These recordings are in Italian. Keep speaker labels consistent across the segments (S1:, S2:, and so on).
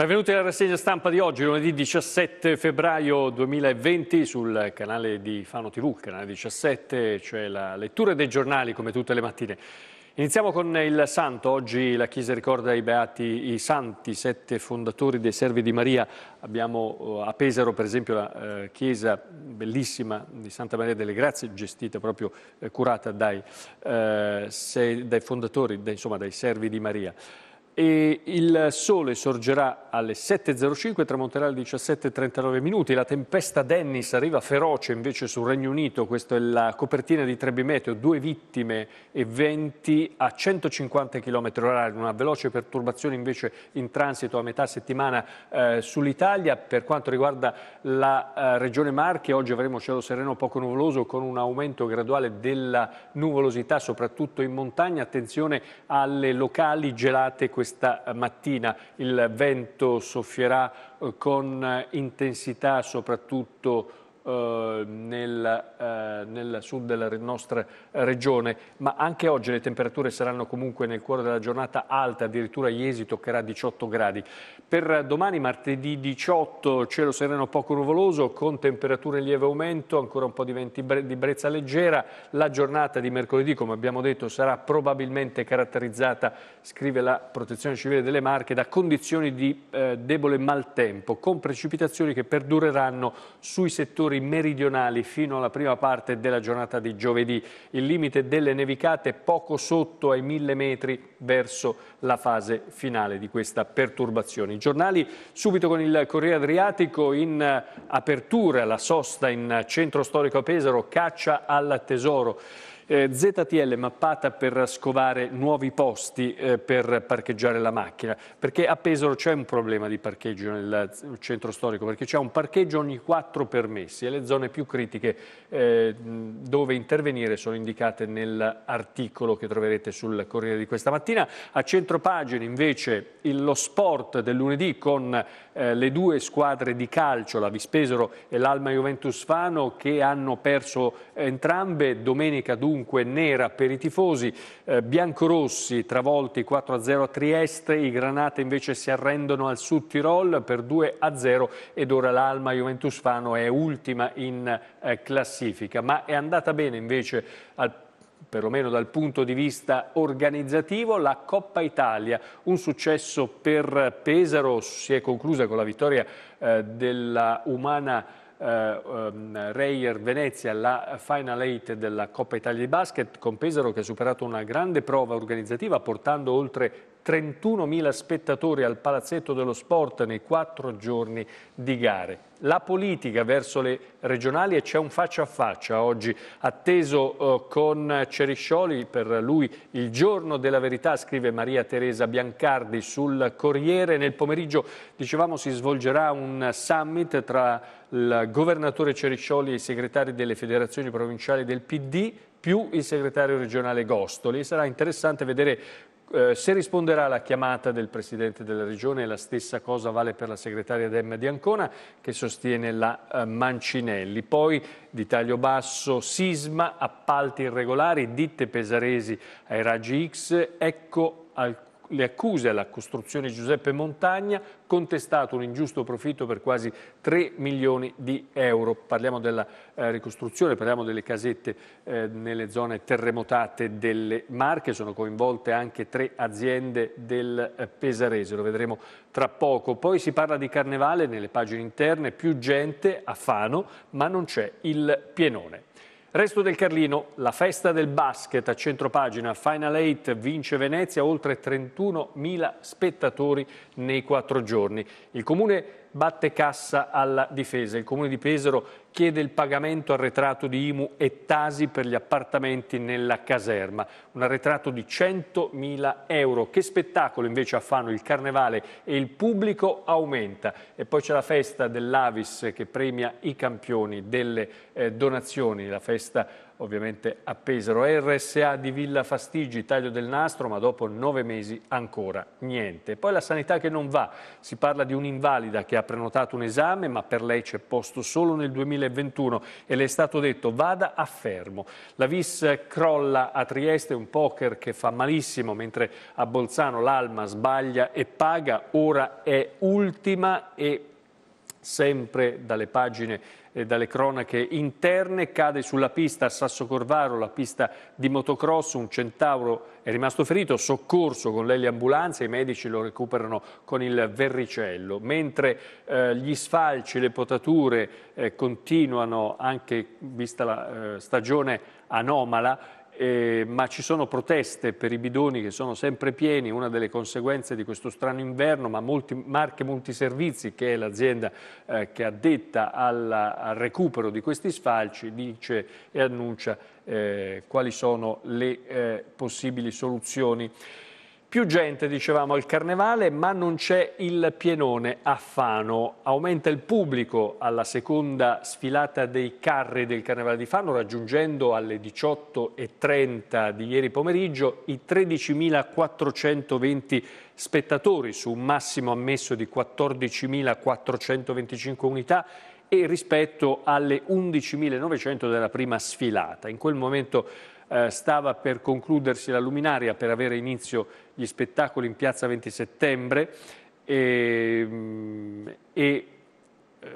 S1: Benvenuti alla rassegna stampa di oggi, lunedì 17 febbraio 2020 sul canale di Fano TV, canale 17, cioè la lettura dei giornali come tutte le mattine. Iniziamo con il santo, oggi la Chiesa ricorda i beati, i santi, sette fondatori dei Servi di Maria. Abbiamo eh, a Pesaro per esempio la eh, chiesa bellissima di Santa Maria delle Grazie, gestita proprio, eh, curata dai, dai fondatori, insomma dai Servi di Maria. E il sole sorgerà alle 7.05 e tramonterà alle 17.39 minuti. La tempesta Dennis arriva feroce invece sul Regno Unito. Questa è la copertina di Trebimeteo, due vittime e 20 a 150 km orari. Una veloce perturbazione invece in transito a metà settimana eh, sull'Italia. Per quanto riguarda la eh, regione Marche, oggi avremo cielo sereno poco nuvoloso con un aumento graduale della nuvolosità, soprattutto in montagna. Attenzione alle locali gelate questa questa mattina. Il vento soffierà eh, con eh, intensità soprattutto eh, nel, eh, nel, sud della nostra regione, ma anche oggi le temperature saranno comunque nel cuore della giornata alte, addirittura Iesi toccherà 18 gradi. Per domani, martedì 18, cielo sereno poco nuvoloso, con temperature in lieve aumento, ancora un po' di, venti, di brezza leggera. La giornata di mercoledì, come abbiamo detto, sarà probabilmente caratterizzata, scrive la Protezione Civile delle Marche, da condizioni di eh, debole maltempo, con precipitazioni che perdureranno sui settori settori meridionali fino alla prima parte della giornata di giovedì. Il limite delle nevicate poco sotto ai 1000 metri verso la fase finale di questa perturbazione. I giornali subito con il Corriere Adriatico in eh, apertura, la sosta in centro storico a Pesaro, caccia al tesoro eh, ZTL mappata per scovare nuovi posti eh, per parcheggiare la macchina, perché a Pesaro c'è un problema di parcheggio nel centro storico, perché c'è un parcheggio ogni quattro permessi e le zone più critiche eh, dove intervenire sono indicate nell'articolo che troverete sul Corriere di questa mattina. A centro pagina invece il, lo sport del lunedì con eh, le due squadre di calcio, la Vispesaro e l'Alma Juventus Fano, che hanno perso entrambe domenica dunque comunque nera per i tifosi, eh, biancorossi travolti 4-0 a Trieste, i Granate invece si arrendono al Sud Tirol per 2-0 ed ora l'Alma Juventus Fano è ultima in eh, classifica, ma è andata bene invece al perlomeno dal punto di vista organizzativo, la Coppa Italia. Un successo per Pesaro si è conclusa con la vittoria eh, della Umana eh, um, Reyer Venezia la Final 8 della Coppa Italia di Basket con Pesaro che ha superato una grande prova organizzativa portando oltre 31.000 spettatori al Palazzetto dello Sport nei quattro giorni di gare. La politica verso le regionali e c'è un faccia a faccia oggi atteso eh, con Ceriscioli, per lui il giorno della verità, scrive Maria Teresa Biancardi sul Corriere. Nel pomeriggio, dicevamo, si svolgerà un summit tra il governatore Ceriscioli e i segretari delle federazioni provinciali del PD più il segretario regionale Gostoli. Sarà interessante vedere eh, se risponderà alla chiamata del Presidente della Regione, la stessa cosa vale per la segretaria Dem di Ancona che sostiene la eh, Mancinelli. Poi di taglio basso, sisma, appalti irregolari, ditte pesaresi ai raggi X, ecco alcuni le accuse alla costruzione Giuseppe Montagna, contestato un ingiusto profitto per quasi 3 milioni di euro. Parliamo della eh, ricostruzione, parliamo delle casette eh, nelle zone terremotate delle Marche, sono coinvolte anche tre aziende del eh, Pesarese, lo vedremo tra poco. Poi si parla di carnevale nelle pagine interne, più gente a Fano, ma non c'è il pienone. Resto del Carlino, la festa del basket a centropagina, Final 8 vince Venezia, oltre 31.000 spettatori nei quattro giorni. Il comune batte cassa alla difesa. Il Comune di Pesaro chiede il pagamento arretrato di IMU e Tasi per gli appartamenti nella caserma, un arretrato di 100.000 euro. Che spettacolo invece a Fano il carnevale e il pubblico aumenta. E poi c'è la festa dell'Avis che premia i campioni delle eh, donazioni, la festa ovviamente a Pesaro. RSA di Villa Fastigi, taglio del nastro, ma dopo nove mesi ancora niente. Poi la sanità che non va. Si parla di un'invalida che ha prenotato un esame, ma per lei c'è posto solo nel 2021 e le è stato detto vada a fermo. La vis crolla a Trieste, un poker che fa malissimo, mentre a Bolzano l'Alma sbaglia e paga. Ora è ultima e sempre dalle pagine e eh, dalle cronache interne, cade sulla pista a Sasso Corvaro, la pista di motocross, un centauro è rimasto ferito, soccorso con le ambulanze, i medici lo recuperano con il verricello, mentre eh, gli sfalci, le potature eh, continuano anche vista la eh, stagione anomala, eh, ma ci sono proteste per i bidoni che sono sempre pieni, una delle conseguenze di questo strano inverno, ma molti, Marche Multiservizi, che è l'azienda eh, che è addetta alla, al recupero di questi sfalci, dice e annuncia eh, quali sono le eh, possibili soluzioni. Più gente, dicevamo, al Carnevale, ma non c'è il pienone a Fano. Aumenta il pubblico alla seconda sfilata dei carri del Carnevale di Fano, raggiungendo alle 18.30 di ieri pomeriggio i 13.420 spettatori su un massimo ammesso di 14.425 unità e rispetto alle 11.900 della prima sfilata. In quel momento eh, stava per concludersi la luminaria per avere inizio gli spettacoli in piazza 20 settembre ehm, e, e eh,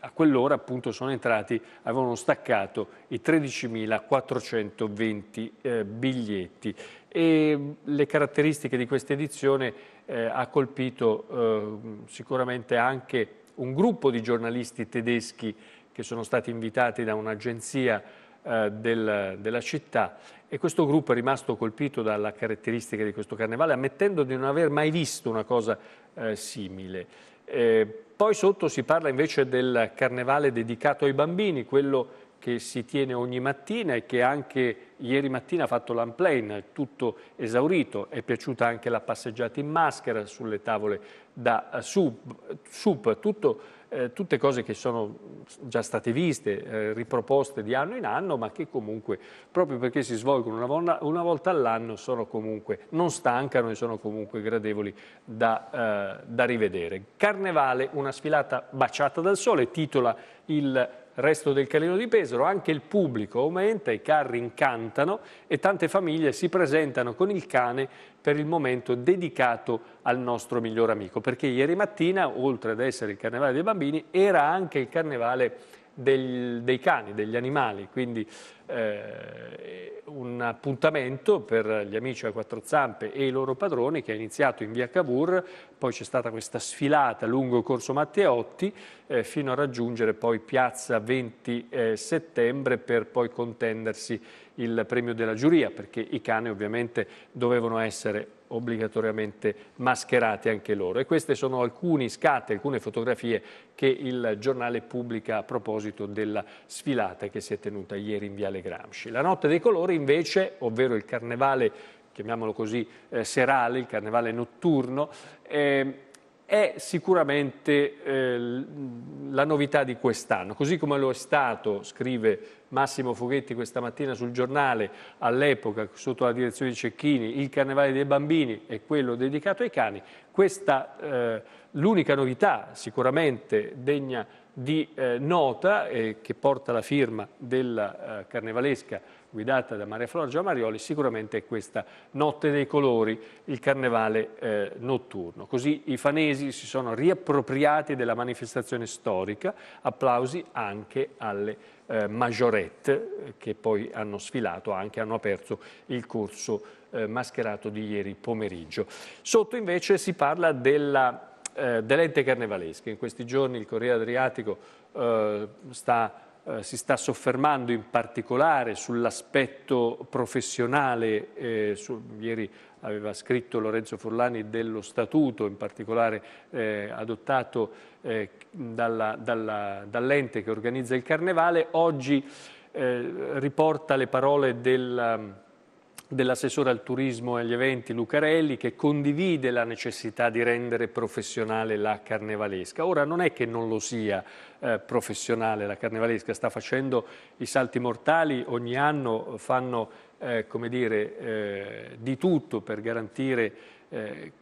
S1: a quell'ora appunto sono entrati, avevano staccato i 13.420 eh, biglietti e le caratteristiche di questa edizione eh, ha colpito eh, sicuramente anche un gruppo di giornalisti tedeschi che sono stati invitati da un'agenzia eh, del, della città e questo gruppo è rimasto colpito dalla caratteristica di questo carnevale, ammettendo di non aver mai visto una cosa eh, simile. Eh, poi sotto si parla invece del carnevale dedicato ai bambini, quello che si tiene ogni mattina e che anche ieri mattina ha fatto l'unplane, tutto esaurito. È piaciuta anche la passeggiata in maschera sulle tavole da eh, sup, sub tutto eh, tutte cose che sono già state viste, eh, riproposte di anno in anno, ma che comunque, proprio perché si svolgono una, volta, una volta all'anno, sono comunque, non stancano e sono comunque gradevoli da, eh, da rivedere. Carnevale, una sfilata baciata dal sole, titola il resto del Calino di Pesaro, anche il pubblico aumenta, i carri incantano e tante famiglie si presentano con il cane per il momento dedicato al nostro miglior amico, perché ieri mattina, oltre ad essere il Carnevale dei Bambini, era anche il Carnevale del, dei cani, degli animali, quindi eh, un appuntamento per gli amici a quattro zampe e i loro padroni che è iniziato in via Cavour, poi c'è stata questa sfilata lungo Corso Matteotti eh, fino a raggiungere poi piazza 20 eh, settembre per poi contendersi il premio della giuria perché i cani ovviamente dovevano essere obbligatoriamente mascherati anche loro. E queste sono alcuni scatti, alcune fotografie che il giornale pubblica a proposito della sfilata che si è tenuta ieri in Viale Gramsci. La notte dei colori invece, ovvero il carnevale chiamiamolo così, eh, serale, il carnevale notturno, eh, è sicuramente eh, la novità di quest'anno, così come lo è stato, scrive Massimo Foghetti questa mattina sul giornale, all'epoca sotto la direzione di Cecchini, il Carnevale dei Bambini e quello dedicato ai cani, questa eh, l'unica novità sicuramente degna di eh, nota che porta la firma della eh, carnevalesca guidata da Maria Flora Giamarioli, sicuramente è questa Notte dei Colori, il carnevale eh, notturno. Così i fanesi si sono riappropriati della manifestazione storica, applausi anche alle eh, majorette eh, che poi hanno sfilato, anche hanno aperto il corso eh, mascherato di ieri pomeriggio. Sotto invece si parla della, eh, dell'ente carnevalesca, in questi giorni il Corriere Adriatico eh, sta eh, si sta soffermando in particolare sull'aspetto professionale, eh, su, ieri aveva scritto Lorenzo Forlani dello statuto, in particolare eh, adottato eh, dalla, dalla, dall'ente che organizza il carnevale, oggi eh, riporta le parole del dell'assessore al turismo e agli eventi Lucarelli che condivide la necessità di rendere professionale la carnevalesca. Ora non è che non lo sia eh, professionale la carnevalesca, sta facendo i salti mortali, ogni anno fanno eh, dire, eh, di tutto per garantire eh,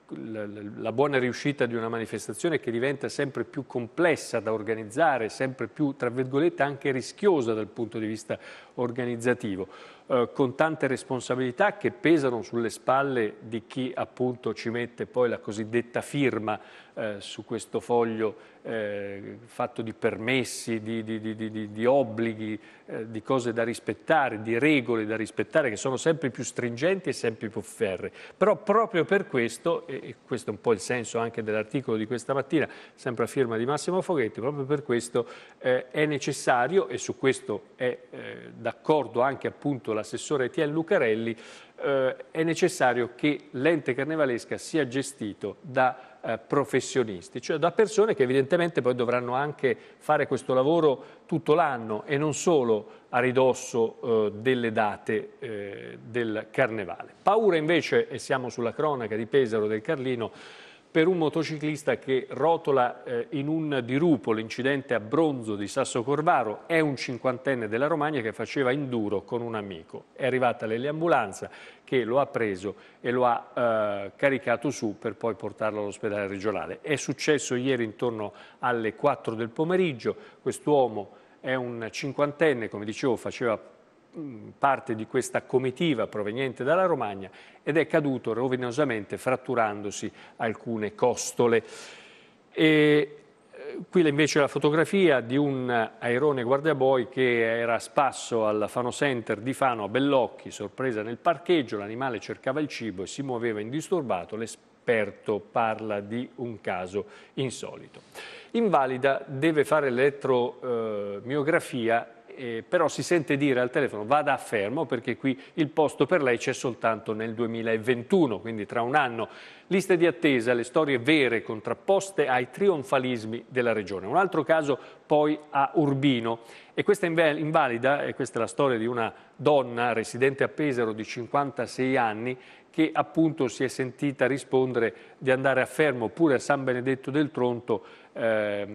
S1: la buona riuscita di una manifestazione che diventa sempre più complessa da organizzare, sempre più, tra virgolette, anche rischiosa dal punto di vista organizzativo, eh, con tante responsabilità che pesano sulle spalle di chi appunto ci mette poi la cosiddetta firma eh, su questo foglio eh, fatto di permessi, di, di, di, di obblighi, eh, di cose da rispettare, di regole da rispettare che sono sempre più stringenti e sempre più ferre. Però proprio per questo e questo è un po' il senso anche dell'articolo di questa mattina, sempre a firma di Massimo Foghetti, proprio per questo eh, è necessario, e su questo è eh, d'accordo anche appunto l'assessore Etienne Lucarelli, eh, è necessario che l'ente carnevalesca sia gestito da eh, professionisti, cioè da persone che evidentemente poi dovranno anche fare questo lavoro tutto l'anno e non solo a ridosso eh, delle date eh, del carnevale. Paura invece, e siamo sulla cronaca di Pesaro del Carlino, per un motociclista che rotola eh, in un dirupo l'incidente a Bronzo di Sasso Corvaro. È un cinquantenne della Romagna che faceva induro con un amico. È arrivata l'eliambulanza che lo ha preso e lo ha eh, caricato su per poi portarlo all'ospedale regionale. È successo ieri intorno alle 4 del pomeriggio. Quest'uomo è un cinquantenne, come dicevo, faceva Mm, parte di questa comitiva proveniente dalla Romagna ed è caduto rovinosamente fratturandosi alcune costole. E eh, qui invece la fotografia di un airone guardiaboi che era a spasso al Fano Center di Fano a Bellocchi, sorpresa nel parcheggio, l'animale cercava il cibo e si muoveva indisturbato, l'esperto parla di un caso insolito. Invalida deve fare l'elettromiografia eh, però si sente dire al telefono vada a Fermo perché qui il posto per lei c'è soltanto nel 2021, quindi tra un anno. Liste di attesa, le storie vere contrapposte ai trionfalismi della regione. Un altro caso poi a Urbino e questa è invalida, e questa è la storia di una donna residente a Pesaro di 56 anni che appunto si è sentita rispondere di andare a Fermo oppure a San Benedetto del Tronto eh,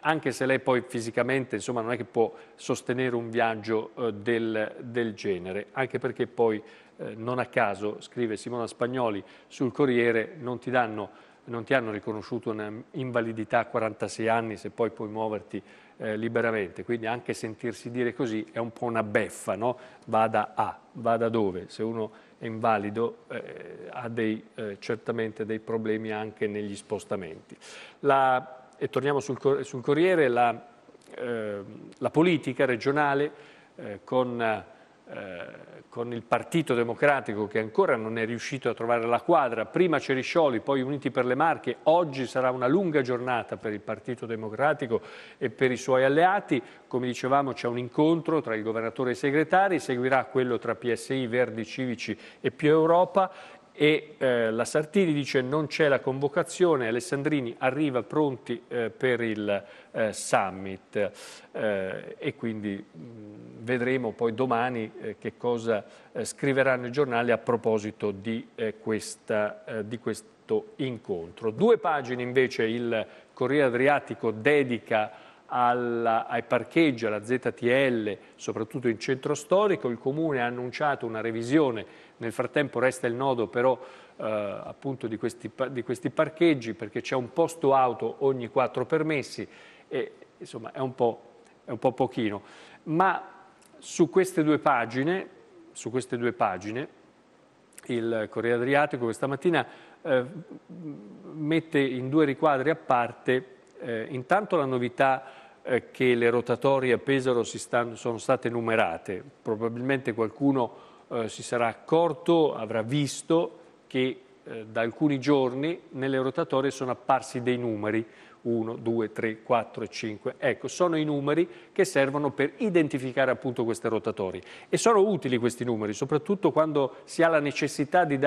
S1: anche se lei poi fisicamente insomma, non è che può sostenere un viaggio eh, del, del, genere, anche perché poi eh, non a caso, scrive Simona Spagnoli sul Corriere, non ti, danno, non ti hanno riconosciuto un'invalidità a 46 anni se poi puoi muoverti eh, liberamente, quindi anche sentirsi dire così è un po' una beffa, no? vada a, vada dove, se uno è invalido eh, ha dei, eh, certamente dei problemi anche negli spostamenti. La, e torniamo sul, sul Corriere, la, eh, la, politica regionale eh, con, eh, con, il Partito Democratico che ancora non è riuscito a trovare la quadra, prima Ceriscioli, poi Uniti per le Marche, oggi sarà una lunga giornata per il Partito Democratico e per i suoi alleati, come dicevamo c'è un incontro tra il governatore e i segretari, seguirà quello tra PSI, Verdi Civici e Più Europa e eh, la Sartini dice non c'è la convocazione, Alessandrini arriva pronti eh, per il eh, summit eh, e quindi mh, mm, vedremo poi domani eh, che cosa eh, scriveranno i giornali a proposito di, questa, di questo incontro. Due pagine invece il Corriere Adriatico dedica alla, ai parcheggi, alla ZTL, soprattutto in centro storico. Il Comune ha annunciato una revisione, nel frattempo resta il nodo però eh, appunto di questi, di questi, parcheggi perché c'è un posto auto ogni quattro permessi e insomma è un po', è un po pochino. Ma su queste due pagine, su queste due pagine il Corriere Adriatico questa mattina eh, mette in due riquadri a parte eh, intanto la novità eh, che le rotatorie a Pesaro stanno, sono state numerate, probabilmente qualcuno eh, si sarà accorto, avrà visto che eh, da alcuni giorni nelle rotatorie sono apparsi dei numeri, 1, 2, 3, 4 e 5. Ecco, sono i numeri che servono per identificare appunto queste rotatorie. E sono utili questi numeri, soprattutto quando si ha la necessità di,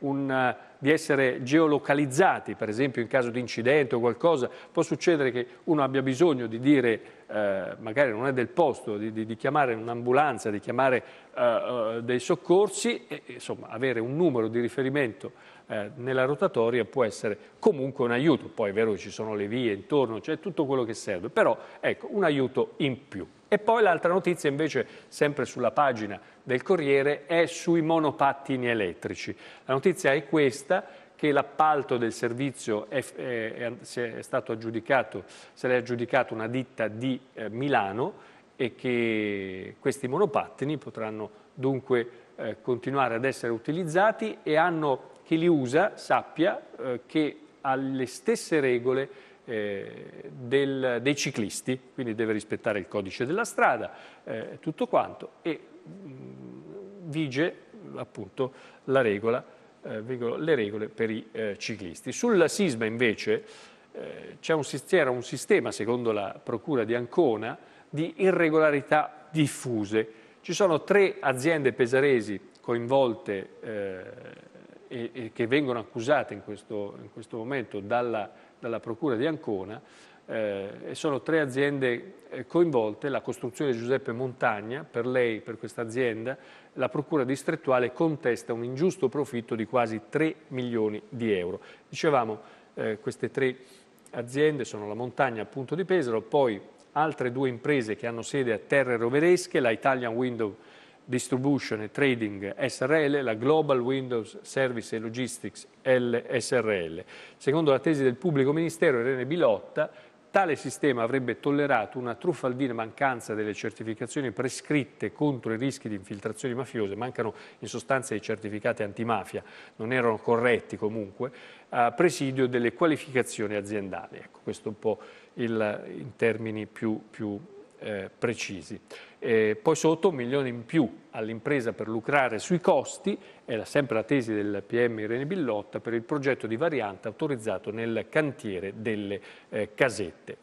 S1: un, di essere geolocalizzati, per esempio in caso di incidente o qualcosa, può succedere che uno abbia bisogno di dire, eh, magari non è del posto, di, di, di chiamare un'ambulanza, di chiamare eh, eh dei soccorsi, e, insomma avere un numero di riferimento eh, nella rotatoria può essere comunque un aiuto. Poi è vero che ci sono le vie intorno, c'è cioè tutto quello che serve, però ecco, un aiuto in più. E poi l'altra notizia invece, sempre sulla pagina del Corriere, è sui monopattini elettrici. La notizia è questa, che l'appalto del servizio è, è, è stato aggiudicato, se l'è aggiudicato una ditta di eh, Milano e che questi monopattini potranno dunque eh, continuare ad essere utilizzati e hanno che li usa sappia eh, che ha le stesse regole eh, del, dei ciclisti, quindi deve rispettare il codice della strada, eh, tutto quanto, e mh, mm, vige appunto la regola, eh, le regole per i eh, ciclisti. Sul sisma invece eh, c'era un, un sistema, secondo la Procura di Ancona, di irregolarità diffuse. Ci sono tre aziende pesaresi coinvolte e, e che vengono accusate in questo, in questo momento dalla, dalla, Procura di Ancona, eh, sono tre aziende eh, coinvolte, la costruzione di Giuseppe Montagna, per lei, per questa azienda, la Procura distrettuale contesta un ingiusto profitto di quasi 3 milioni di euro. Dicevamo, eh, queste tre aziende sono la Montagna appunto di Pesaro, poi altre due imprese che hanno sede a Terre Roveresche, la Italian Window Distribution e Trading SRL, la Global Windows Service e Logistics LSRL. Secondo la tesi del pubblico ministero Irene Bilotta, tale sistema avrebbe tollerato una truffaldina mancanza delle certificazioni prescritte contro i rischi di infiltrazioni mafiose, mancano in sostanza i certificati antimafia, non erano corretti comunque, a presidio delle qualificazioni aziendali. Ecco, questo un po' il, in termini più, più eh, precisi. E poi sotto un milione in più all'impresa per lucrare sui costi, è sempre la tesi del PM Irene Billotta, per il progetto di variante autorizzato nel cantiere delle eh, casette.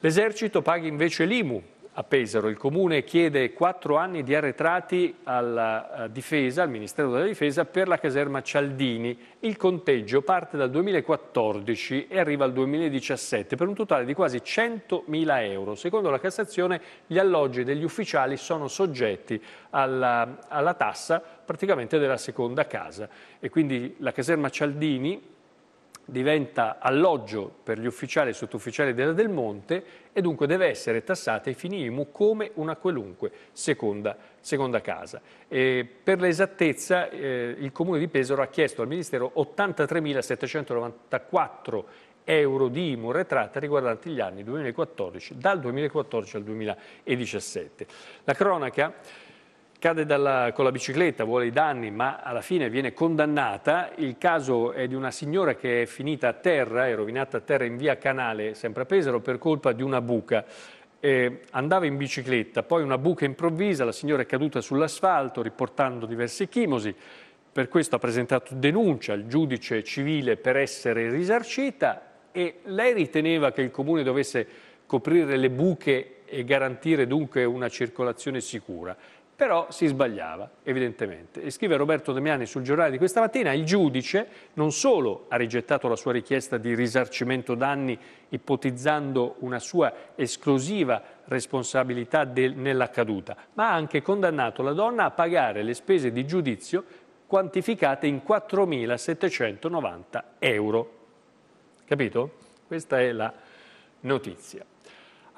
S1: L'esercito paga invece l'IMU, a Pesaro. Il Comune chiede quattro anni di arretrati alla eh, difesa, al Ministero della Difesa, per la caserma Cialdini. Il conteggio parte dal 2014 e arriva al 2017 per un totale di quasi 100.000 euro. Secondo la Cassazione gli alloggi degli ufficiali sono soggetti alla, alla tassa praticamente della seconda casa e quindi la caserma Cialdini diventa alloggio per gli ufficiali e sottufficiali della Del Monte e dunque deve essere tassata ai fini IMU come una qualunque seconda, seconda casa. E per l'esattezza eh, il Comune di Pesaro ha chiesto al Ministero 83.794 euro di IMU retratta riguardanti gli anni 2014, dal 2014 al 2017. La cronaca cade dalla, con la bicicletta, vuole i danni, ma alla fine viene condannata. Il caso è di una signora che è finita a terra, è rovinata a terra in via Canale, sempre a Pesaro, per colpa di una buca. Eh, andava in bicicletta, poi una buca improvvisa, la signora è caduta sull'asfalto riportando diverse chimosi, per questo ha presentato denuncia al giudice civile per essere risarcita e lei riteneva che il comune dovesse coprire le buche e garantire dunque una circolazione sicura però si sbagliava, evidentemente. E scrive Roberto Demiani sul giornale di questa mattina, il giudice non solo ha rigettato la sua richiesta di risarcimento danni ipotizzando una sua esclusiva responsabilità del, nell'accaduta, ma ha anche condannato la donna a pagare le spese di giudizio quantificate in 4.790 euro. Capito? Questa è la notizia.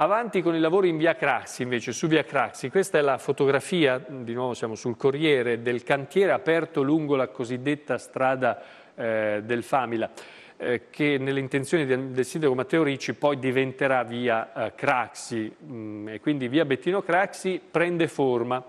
S1: Avanti con i lavori in via Craxi invece, su via Craxi. Questa è la fotografia, di nuovo siamo sul Corriere, del cantiere aperto lungo la cosiddetta strada eh, del Famila eh, che nelle intenzioni del, sindaco Matteo Ricci poi diventerà via eh, Craxi mm, e quindi via Bettino Craxi prende forma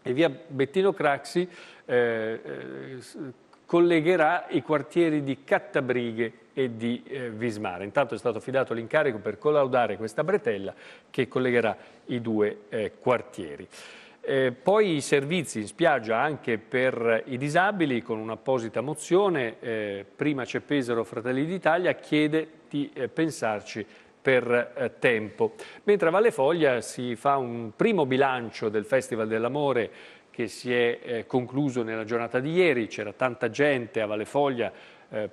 S1: e via Bettino Craxi eh, eh collegherà i quartieri di Cattabrighe e di eh, Vismara. Intanto è stato affidato l'incarico per collaudare questa bretella che collegherà i due eh, quartieri. Eh, poi i servizi in spiaggia anche per i disabili con un'apposita mozione, eh, prima c'è Pesaro Fratelli d'Italia, chiede di eh, pensarci per eh, tempo. Mentre a Valle Foglia si fa un primo bilancio del Festival dell'Amore che si è eh, concluso nella giornata di ieri, c'era tanta gente a Valle Foglia eh,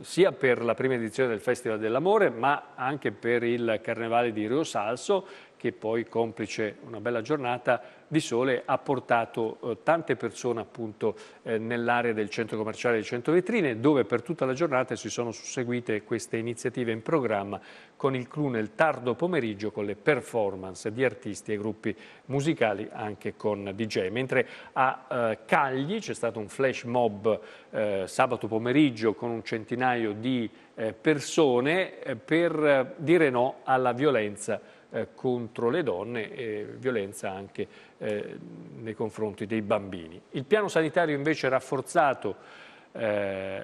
S1: sia per la prima edizione del Festival dell'Amore ma anche per il Carnevale di Rio Salso che poi, complice una bella giornata di sole, ha portato eh, tante persone appunto eh, nell'area del centro commerciale di Vetrine dove per tutta la giornata si sono susseguite queste iniziative in programma con il clou nel tardo pomeriggio con le performance di artisti e gruppi musicali anche con DJ. Mentre a eh, Cagli c'è stato un flash mob eh, sabato pomeriggio con un centinaio di eh, persone eh, per dire no alla violenza eh, contro le donne e violenza anche eh, nei confronti dei bambini. Il piano sanitario invece rafforzato eh,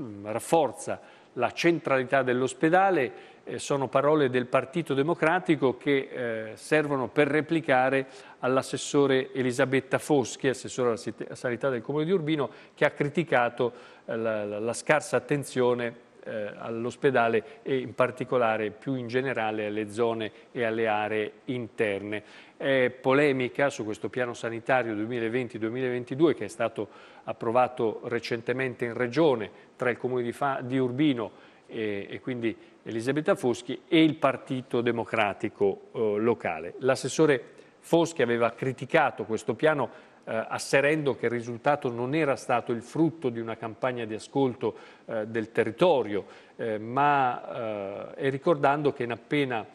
S1: mm, rafforza la centralità dell'ospedale sono parole del Partito Democratico che eh, servono per replicare all'assessore Elisabetta Foschi, assessore alla sanità del Comune di Urbino, che ha criticato eh, la, la, scarsa attenzione eh, all'ospedale e in particolare più in generale alle zone e alle aree interne. È polemica su questo piano sanitario 2020-2022 che è stato approvato recentemente in regione tra il comune di, Fa, di Urbino e, e, quindi Elisabetta Foschi e il Partito Democratico eh, locale. L'assessore Foschi aveva criticato questo piano eh, asserendo che il risultato non era stato il frutto di una campagna di ascolto eh, del territorio, eh, ma eh, e ricordando che in appena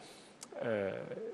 S1: eh,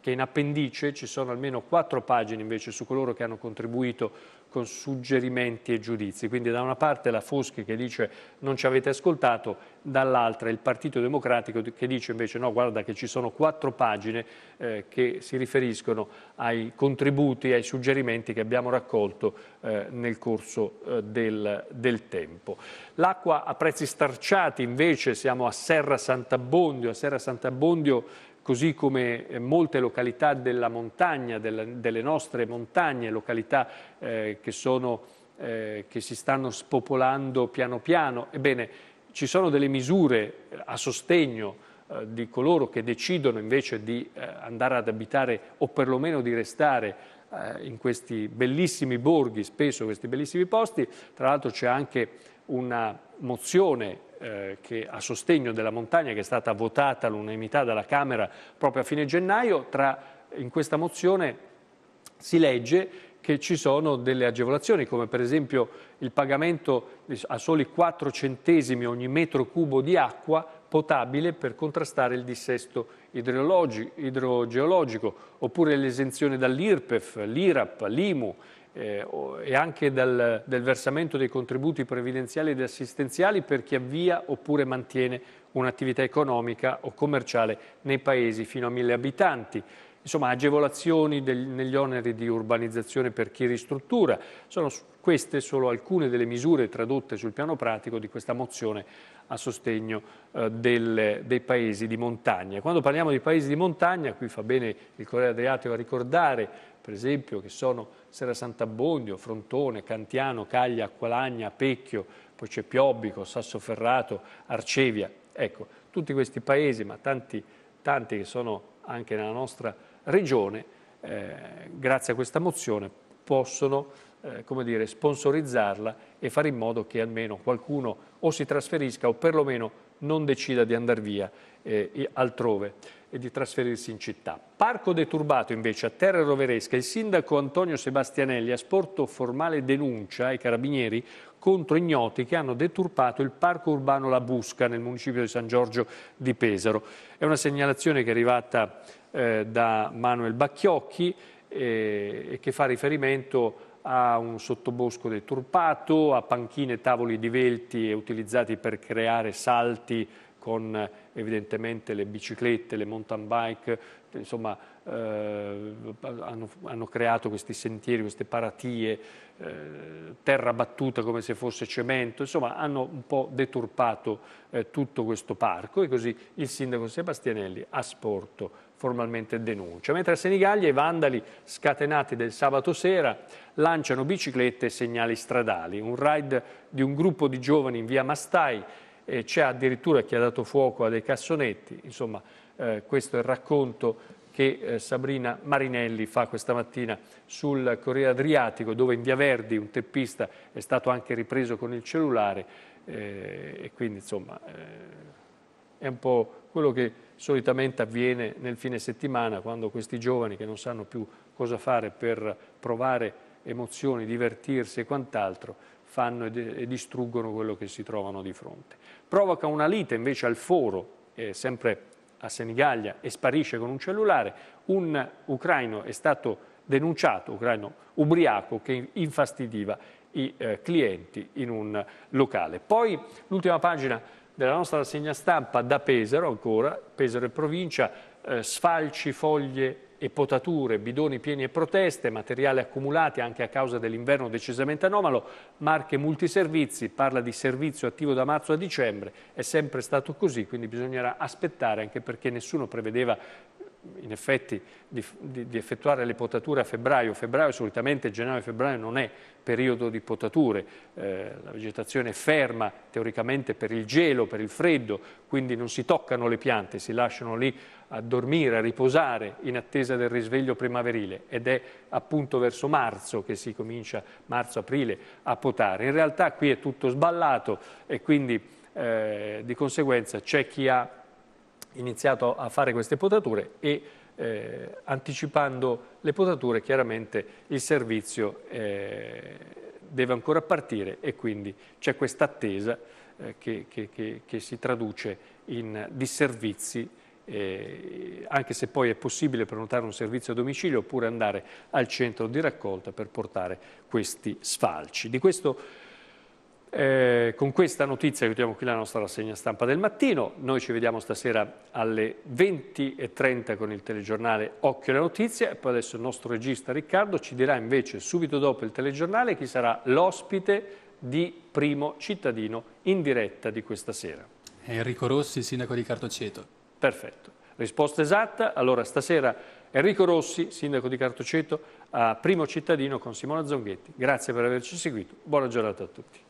S1: che in appendice ci sono almeno quattro pagine invece su coloro che hanno contribuito con suggerimenti e giudizi. Quindi da una parte la Foschi che dice non ci avete ascoltato, dall'altra il Partito Democratico che dice invece no, guarda che ci sono quattro pagine eh, che si riferiscono ai contributi, ai suggerimenti che abbiamo raccolto eh, nel corso eh, del, del, tempo. L'acqua a prezzi starciati invece, siamo a Serra Sant'Abbondio, a Serra Sant'Abbondio così come eh, molte località della montagna, delle nostre montagne, località eh, che, sono, eh, che si stanno spopolando piano piano. Ebbene, ci sono delle misure a sostegno di coloro che decidono invece di andare ad abitare o perlomeno di restare in questi bellissimi borghi, spesso questi bellissimi posti. Tra l'altro c'è anche una mozione eh, che, a sostegno della montagna che è stata votata all'unanimità dalla Camera proprio a fine gennaio, tra, in questa mozione si legge che ci sono delle agevolazioni, come per esempio il pagamento a soli 4 centesimi ogni metro cubo di acqua potabile per contrastare il dissesto idrogeologico, oppure l'esenzione dall'IRPEF, l'IRAP, l'IMU, eh, e anche dal, del versamento dei contributi previdenziali ed assistenziali per chi avvia oppure mantiene un'attività economica o commerciale nei paesi fino a mille abitanti. Insomma, agevolazioni del, negli oneri di urbanizzazione per chi ristruttura. Sono queste solo alcune delle misure tradotte sul piano pratico di questa mozione a sostegno eh, del, dei paesi di montagna. Quando parliamo di paesi di montagna, qui fa bene il Corriere Adriatico a ricordare, per esempio, che sono Serra Sant'Abbondio, Frontone, Cantiano, Caglia, Acqualagna, Pecchio, poi c'è Piobbico, Sassoferrato, Arcevia. Ecco, tutti questi paesi, ma tanti, tanti che sono anche nella nostra regione, eh, grazie a questa mozione possono eh, dire, sponsorizzarla e fare in modo che almeno qualcuno o si trasferisca o perlomeno non decida di andare via eh, altrove e di trasferirsi in città. Parco deturbato invece a terra Roveresca, il sindaco Antonio Sebastianelli ha sporto formale denuncia ai carabinieri contro ignoti che hanno deturpato il parco urbano La Busca nel municipio di San Giorgio di Pesaro. È una segnalazione che è arrivata eh, da Manuel Bacchiocchi eh, e che fa riferimento ha un sottobosco deturpato, ha panchine e tavoli divelti utilizzati per creare salti con evidentemente le biciclette, le mountain bike, insomma eh, hanno, hanno, creato questi sentieri, queste paratie, eh, terra battuta come se fosse cemento, insomma hanno un po' deturpato eh, tutto questo parco e così il sindaco Sebastianelli ha sporto formalmente denuncia. Mentre a Senigallia i vandali scatenati del sabato sera lanciano biciclette e segnali stradali. Un raid di un gruppo di giovani in via Mastai eh, c'è addirittura chi ha dato fuoco a dei cassonetti. Insomma, eh, questo è il racconto che eh, Sabrina Marinelli fa questa mattina sul Corriere Adriatico, dove in Via Verdi un teppista è stato anche ripreso con il cellulare eh, e quindi insomma eh, è un po' quello che solitamente avviene nel fine settimana quando questi giovani che non sanno più cosa fare per provare emozioni, divertirsi e quant'altro, fanno e distruggono quello che si trovano di fronte. Provoca una lite invece al foro, eh, sempre a Senigallia, e sparisce con un cellulare. Un ucraino è stato denunciato, ucraino ubriaco, che infastidiva i eh, clienti in un locale. Poi l'ultima pagina della nostra rassegna stampa da Pesaro ancora, Pesaro e provincia, eh, sfalci, foglie e potature, bidoni pieni e proteste, materiali accumulati anche a causa dell'inverno decisamente anomalo, marche multiservizi, parla di servizio attivo da marzo a dicembre, è sempre stato così, quindi bisognerà aspettare anche perché nessuno prevedeva in effetti di, di, di, effettuare le potature a febbraio. Febbraio solitamente gennaio-febbraio non è periodo di potature, eh, la vegetazione è ferma teoricamente per il gelo, per il freddo, quindi non si toccano le piante, si lasciano lì a dormire, a riposare in attesa del risveglio primaverile ed è appunto verso marzo che si comincia, marzo-aprile, a potare. In realtà qui è tutto sballato e quindi eh, di conseguenza c'è chi ha iniziato a fare queste potature e eh, anticipando le potature chiaramente il servizio eh, deve ancora partire e quindi c'è questa attesa eh, che, che, che, che, si traduce in disservizi eh, anche se poi è possibile prenotare un servizio a domicilio oppure andare al centro di raccolta per portare questi sfalci. Di questo eh, con questa notizia chiudiamo qui la nostra rassegna stampa del mattino. Noi ci vediamo stasera alle 20.30 con il telegiornale Occhio alla notizia e poi adesso il nostro regista Riccardo ci dirà invece subito dopo il telegiornale chi sarà l'ospite di primo cittadino in diretta di questa sera. Enrico Rossi, sindaco di Cartoceto. Perfetto, risposta esatta. Allora stasera Enrico Rossi, sindaco di Cartoceto, a primo cittadino con Simona Zonghetti. Grazie per averci seguito, buona giornata a tutti.